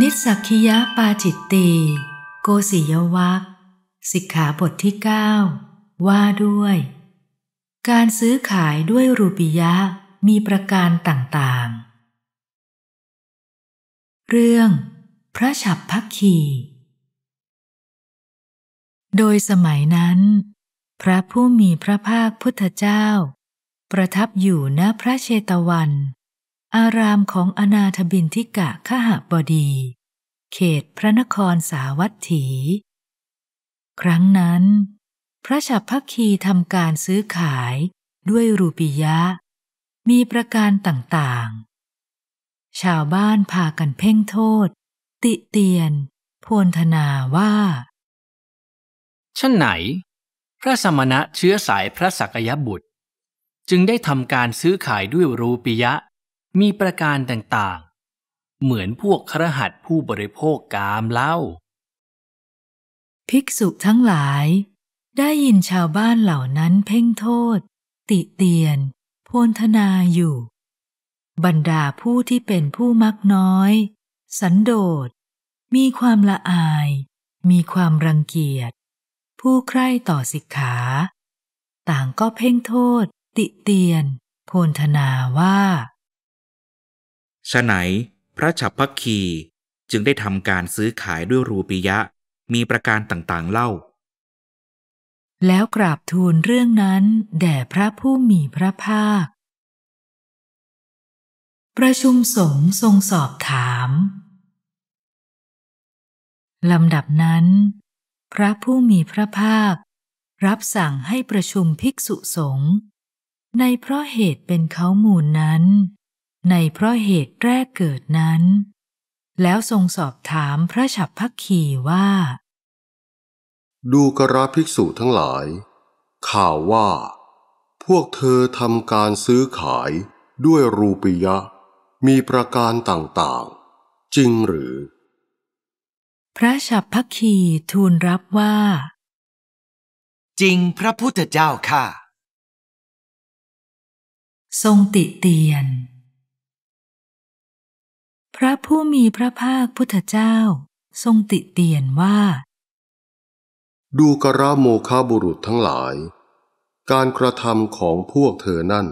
นิสักคียปาจิตตีโกศิยวัคสิกขาบทที่ 9 ว่าด้วย การซื้อขายด้วยรูปิยะมีประการต่างๆ เรื่องพระฉับพักคี โดยสมัยนั้น พระผู้มีพระภาคพุทธเจ้า ประทับอยู่ณพระเชตวันอารามของอนาถบินทิกะขหบดี เขตพระนครสาวัตถี ครั้งนั้น พระฉับพักคีทำการซื้อขายด้วยรูปียะ มีประการต่างๆ ชาวบ้านพากันเพ่งโทษ ติเตียน พวนธนาว่าชั่นไหน พระสมณะเชื้อสายพระสักยบุตร จึงได้ทำการซื้อขายด้วยรูปียะมีประการต่างๆ เหมือนพวกครหัดผู้บริโภคกามเล่า ภิกษุทั้งหลาย ได้ยินชาวบ้านเหล่านั้นเพ่งโทษ ติเตียนโพนธนาอยู่ บรรดาผู้ที่เป็นผู้มักน้อย สันโดษมีความละอาย มีความรังเกียจผู้ใคร่ต่อสิกขา ต่างก็เพ่งโทษ ติเตียนโพนธนาว่าฉะไหนพระฉับพักคีจึงได้ทำการซื้อขายด้วยรูปียะมีประการต่างๆเล่า แล้วกราบทูลเรื่องนั้น แด่พระผู้มีพระภาค ประชุมสงฆ์ทรงสอบถาม ลำดับนั้น พระผู้มีพระภาค รับสั่งให้ประชุมภิกษุสงฆ์ในเพราะเหตุเป็นเขามูลนั้นในเพราะเหตุแรกเกิดนั้น แล้วทรงสอบถามพระฉับพักขีว่า ดูกราภิกษุทั้งหลาย ข่าวว่า พวกเธอทำการซื้อขายด้วยรูปียะ มีประการต่างๆ จริงหรือ พระฉับพักขีทูลรับว่า จริงพระพุทธเจ้าค่ะ ทรงติเตียนระผู้มีพระภาคพุทธเจ้า ทรงติเตียนว่า ดูกระโมคาบุรุษทั้งหลาย การกระทำของพวกเธอนั่น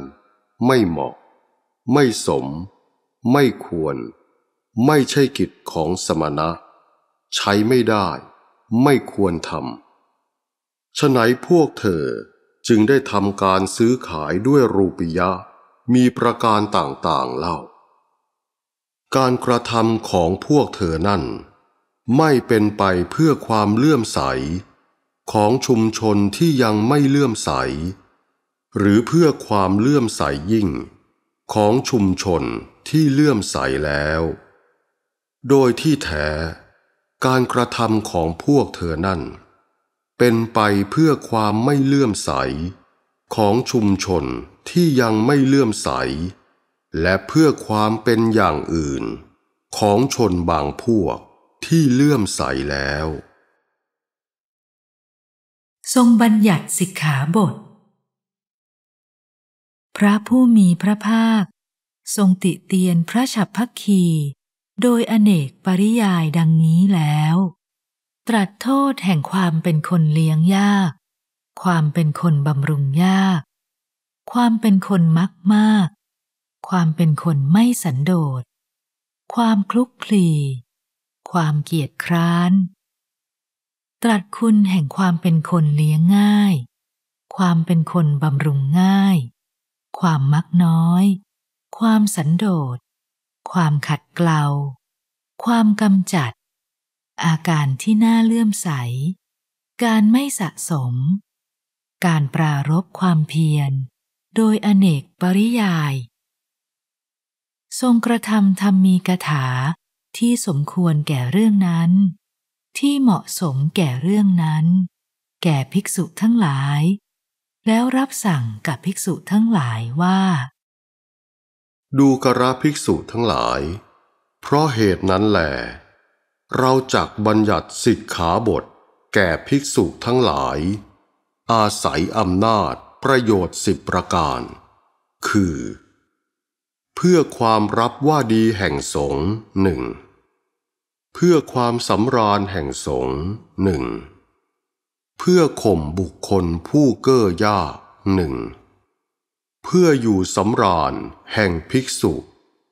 ไม่เหมาะ ไม่สม ไม่ควร ไม่ใช่กิจของสมณะใช้ไม่ได้ ไม่ควรทำฉะไหนพวกเธอจึงได้ทำการซื้อขายด้วยรูปิยะ มีประการต่างๆเล่าการกระทำของพวกเธอนั่นไม่เป็นไปเพื่อความเลื่อมใส ของชุมชนที่ยังไม่เลื่อมใส หรือเพื่อความเลื่อมใสยิ่งของชุมชนที่เลื่อมใสแล้ว โดยที่แท้การกระทำของพวกเธอนั่นเป็นไปเพื่อความไม่เลื่อมใส ของชุมชนที่ยังไม่เลื่อมใสและเพื่อความเป็นอย่างอื่น ของชนบางพวกที่เลื่อมใสแล้ว ทรงบัญญัติสิกขาบท พระผู้มีพระภาค ทรงติเตียนพระฉับพักคีโดยอเนกปริยายดังนี้แล้ว ตรัสโทษแห่งความเป็นคนเลี้ยงยาก ความเป็นคนบำรุงยาก ความเป็นคนมักมากความเป็นคนไม่สันโดษ ความคลุกคลี ความเกียจคร้าน ตรัสคุณแห่งความเป็นคนเลี้ยงง่าย ความเป็นคนบำรุงง่าย ความมักน้อย ความสันโดษ ความขัดเกลา ความกำจัด อาการที่น่าเลื่อมใส การไม่สะสม การปรารบความเพียร โดยอเนกปริยายทรงกระทำธรรมมีกถาที่สมควรแก่เรื่องนั้น ที่เหมาะสมแก่เรื่องนั้น แก่ภิกษุทั้งหลาย แล้วรับสั่งกับภิกษุทั้งหลายว่า ดูกระภิกษุทั้งหลาย เพราะเหตุนั้นแหลเราจักบัญญัติสิกขาบทแก่ภิกษุทั้งหลาย อาศัยอำนาจประโยชน์สิบประการ คือพื่อความรับว่าดีแห่งสงฆ์หนึ่ง เพื่อความสำราญแห่งสงฆ์หนึ่ง เพื่อข่มบุคคลผู้เก้อย่าหนึ่ง เพื่ออยู่สำราญแห่งภิกษุ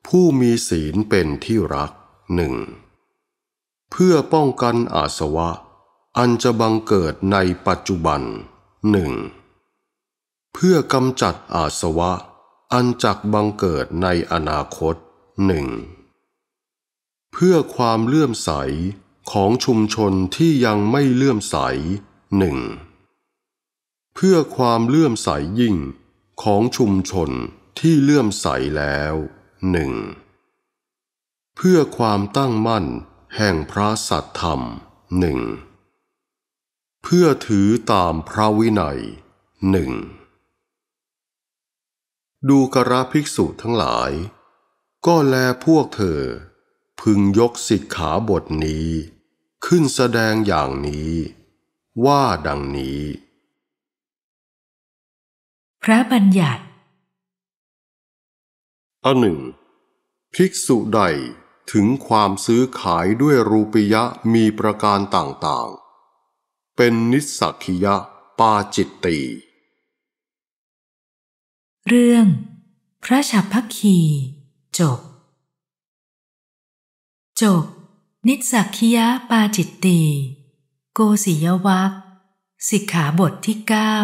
ผู้มีศีลเป็นที่รักหนึ่ง เพื่อป้องกันอาสวะอันจะบังเกิดในปัจจุบันหนึ่ง เพื่อกำจัดอาสวะอันจักบังเกิดในอนาคตหนึ่งเพื่อความเลื่อมใสของชุมชนที่ยังไม่เลื่อมใสหนึ่งเพื่อความเลื่อมใสยิ่งของชุมชนที่เลื่อมใสแล้วหนึ่งเพื่อความตั้งมั่นแห่งพระสัตธรรมหนึ่งเพื่อถือตามพระวินัยหนึ่งดูกระภิกษุทั้งหลาย ก็แลพวกเธอ พึงยกสิกขาบทนี้ ขึ้นแสดงอย่างนี้ ว่าดังนี้ พระบัญญัติอันหนึ่ง ภิกษุใดถึงความซื้อขายด้วยรูปิยะมีประการต่างๆ เป็นนิสสักิยะปาจิตตีเรื่อง พระฉัพกคีจบจบนิสักคียปาจิตตี โกศิยวัคสิกขาบทที่เก้า